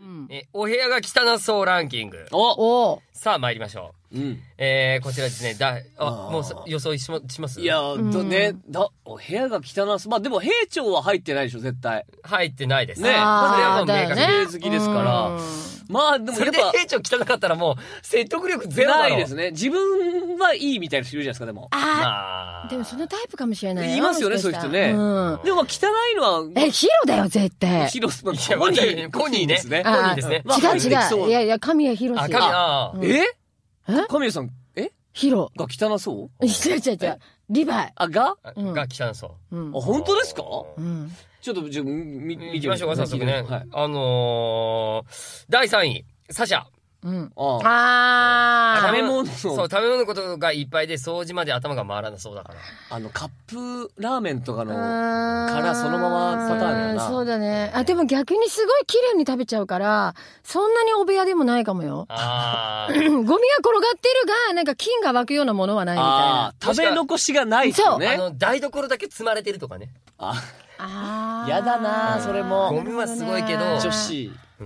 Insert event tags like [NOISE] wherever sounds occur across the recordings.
うん、えお部屋が汚そうランキング。おおさあ参りましょう。うん、えー、こちらですね、だあもう予想しますいやとね、だお部屋が汚す。まあでも兵長は入ってないでしょ、絶対。入ってないですね。ねそれはもう明確に。好きですから。まあでもやっぱ。兵長汚かったらもう説得力ゼロないですね。自分はいいみたいな人いるじゃないですか、でも。ああ。でもそのタイプかもしれない。いますよね、そういう人ね。うん、でも汚いのは。え、ヒロだよ、絶対。ヒロ、スのコニー、コニーですね。コニーですね。違う違う。いやいや、神谷ヒロあ、神谷。ええ神谷さん、えヒロ。が汚そう違う違う違う。リヴァイ。あ、がが汚そう。うんあ、本当ですかうん。ちょっと、じゃみ見、行てきましょうか、早速ね。はい。あのー、第3位、サシャ。うん。ああ。食べ物そう、食べ物のことがいっぱいで掃除まで頭が回らなそうだから。あの、カップラーメンとかの、からそのままパターンやな。そうだね。あ、でも逆にすごい綺麗に食べちゃうから、そんなにお部屋でもないかもよ。ああ。[CLEARS THROAT] ゴミは転がってるが、なんか菌が湧くようなものはないみたいな。食べ残しがないね。そう。あの、台所だけ積まれてるとかね。ああ。やだなそれも。ゴミはすごいけど。女子。う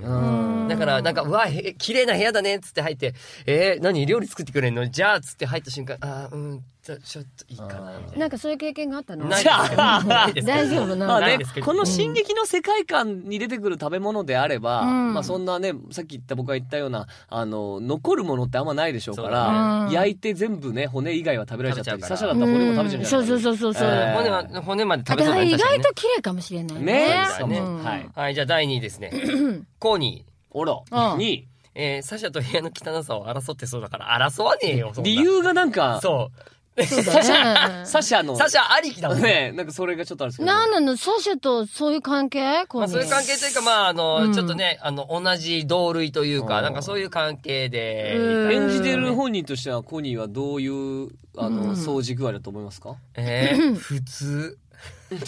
ん、だから、なんか、うわ、え綺麗な部屋だねっつって入って、えー、何料理作ってくれんのじゃあっつって入った瞬間、あうん、ちょちょっといいかないな。なんかそういう経験があったの大丈夫なの、ね、この進撃の世界観に出てくる食べ物であれば、うん、まあそんなね、さっき言った僕が言ったような、あの、残るものってあんまないでしょうから、ね、焼いて全部ね、骨以外は食べられちゃったり、サシャだったら骨も食べちゃうじゃないですか。そうそうそうそう。えー、骨は、骨まで食べそうな、ね、意外と綺麗かもしれないね。ね。ねはい。はい、じゃあ第2位ですね。[CLEARS THROAT] コニー。おら、に、えー、サシャと部屋の汚さを争ってそうだから、争わねえよ、理由がなんか、そう。サシャ、サシャの、サシャありきだもんね。なんかそれがちょっとあるんですけど。なんなのサシャとそういう関係まあ、そういう関係というか、まあ、あの、ちょっとね、あの、同じ同類というか、なんかそういう関係で、演じてる本人としてはコニーはどういうあの、掃除具合だと思いますか？えー、普通。[LAUGHS]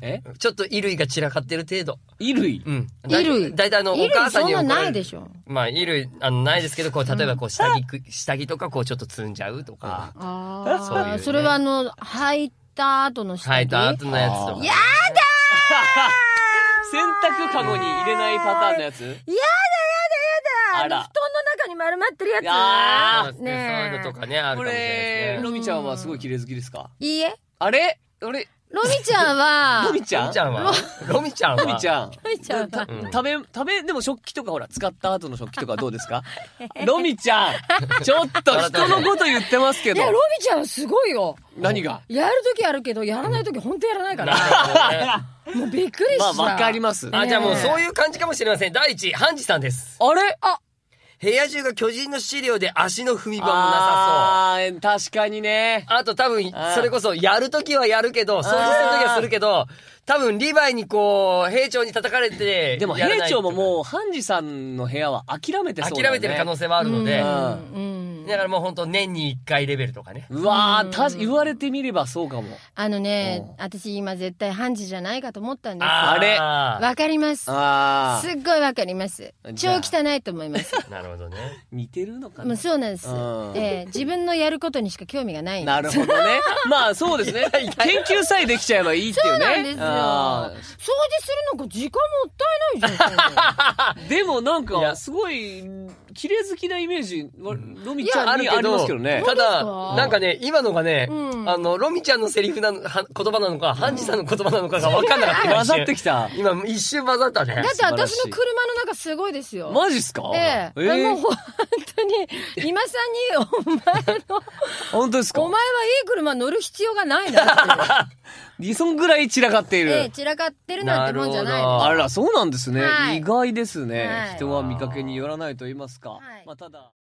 えちょっと衣類が散らかってる程度。衣類うん。衣類大体あの、お母さんそんなないでしょ。まあ、衣類、あの、ないですけど、こう、例えばこう、下着下着とかこう、ちょっと積んじゃうとか、あそうそれはあの、履いた後の下着。履いた後のやつとか。いや [LAUGHS] 洗濯かごに入れないパターンのやつやややだだだあの、布団の中に丸まってるやつ。あそねねえそういうのとかね、あるかもしれないでれロミちゃんはすごい綺麗好きですかいいえ。あれ俺ロミちゃんは、ロミちロゃミんちゃんはロミちゃんはロミちゃん。ロミちゃんは、食べ、食べ、でも食器とかほら、使った後の食器とかどうですか [LAUGHS] ロミちゃん [LAUGHS] ちょっと人のこと言ってますけいどや、。ロミちゃんはすごいよ。何がやるときやるけど、やらないときほんとやらないから。もうびっくりした。まあ、わかります。あじゃあもうそういう感じかもしれません第一ハンジさんですあれあ、部屋中が巨人の資料で足の踏み場もなさそう。ああ、確かにね。あと多分、それこそ、やるときはやるけど、掃除するときはするけど、多分、リヴァイにこう、兵長に叩かれて、でも兵長ももう、ハンジさんの部屋は諦めてそうだよね。諦めてる可能性もあるので。うん。うんだからもう本当年に1回レベルとかね。うわー、たし、言われてみればそうかも。あのね、私今絶対判事じゃないかと思ったんですあれわかります。すっごいわかります。超汚いと思います。[LAUGHS] なるほどね。似てるのかもうそうなんです。ええ自分のやることにしか興味がないなるほどね。[LAUGHS] まあそうですね。研究さえできちゃえばいいっていそうね。なんですよ。掃除するのか時間もったいないじゃん。[LAUGHS] でもなんかすごい綺麗好きなイメージは、ロミちゃんにありますけどね。どただ、なんかね、今のがね、うん、あの、ロミちゃんのセリフなの、は言葉なのか、ハンジさんの言葉なのかが分かんなかった。[LAUGHS] 混ざってきた。今、一瞬混ざったね。だって私の車のかすごいですよ。マジっすかええー。もう本当に、[LAUGHS] 今さんにお前の、本当ですかお前はいい車乗る必要がないなって [LAUGHS] そんぐらい散らかっている。ええー、散らかってるなんてもんじゃないあら、そうなんですね。はい、意外ですね、人は見かけによらないと言いますか。はい、まあ、ただ。